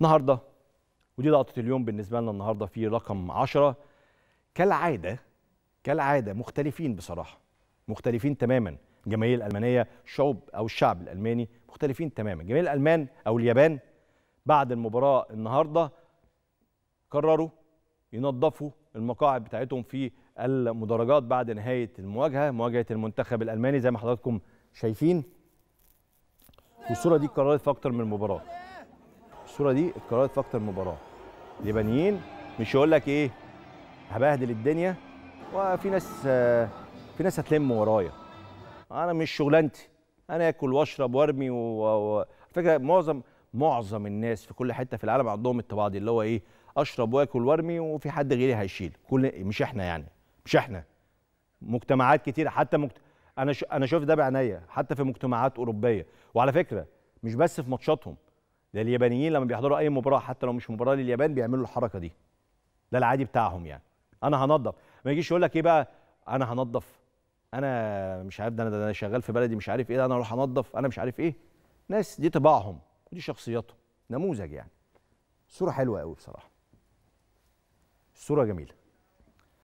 النهارده ودي لقطه اليوم بالنسبه لنا النهارده في رقم 10 كالعاده كالعاده مختلفين بصراحه مختلفين تماما الجماهير الالمانيه شعوب او الشعب الالماني مختلفين تماما جماهير الالمان او اليابان بعد المباراه النهارده قرروا ينظفوا المقاعد بتاعتهم في المدرجات بعد نهايه المواجهه مواجهه المنتخب الالماني زي ما حضراتكم شايفين والصوره دي اتكررت في اكتر من مباراه الصوره دي اتكررت في اكتر مباراه اليابانيين مش هيقول لك ايه هبهدل الدنيا وفي ناس في ناس هتلم ورايا انا مش شغلانتي انا اكل واشرب وارمي و... و... فكره معظم معظم الناس في كل حته في العالم عندهم الطباع دي اللي هو ايه اشرب واكل وارمي وفي حد غيري هيشيل كل مش احنا يعني مش احنا مجتمعات كتير حتى مجت... انا ش... انا شفت ده بعناية حتى في مجتمعات اوروبيه وعلى فكره مش بس في ماتشاتهم ده اليابانيين لما بيحضروا اي مباراه حتى لو مش مباراه لليابان بيعملوا الحركه دي ده العادي بتاعهم يعني انا هنضف ما يجيش يقول لك ايه بقى انا هنضف انا مش عارف ده انا ده انا شغال في بلدي مش عارف ايه ده انا اروح انضف انا مش عارف ايه ناس دي طباعهم ودي شخصياتهم نموذج يعني صوره حلوه قوي بصراحه صوره جميله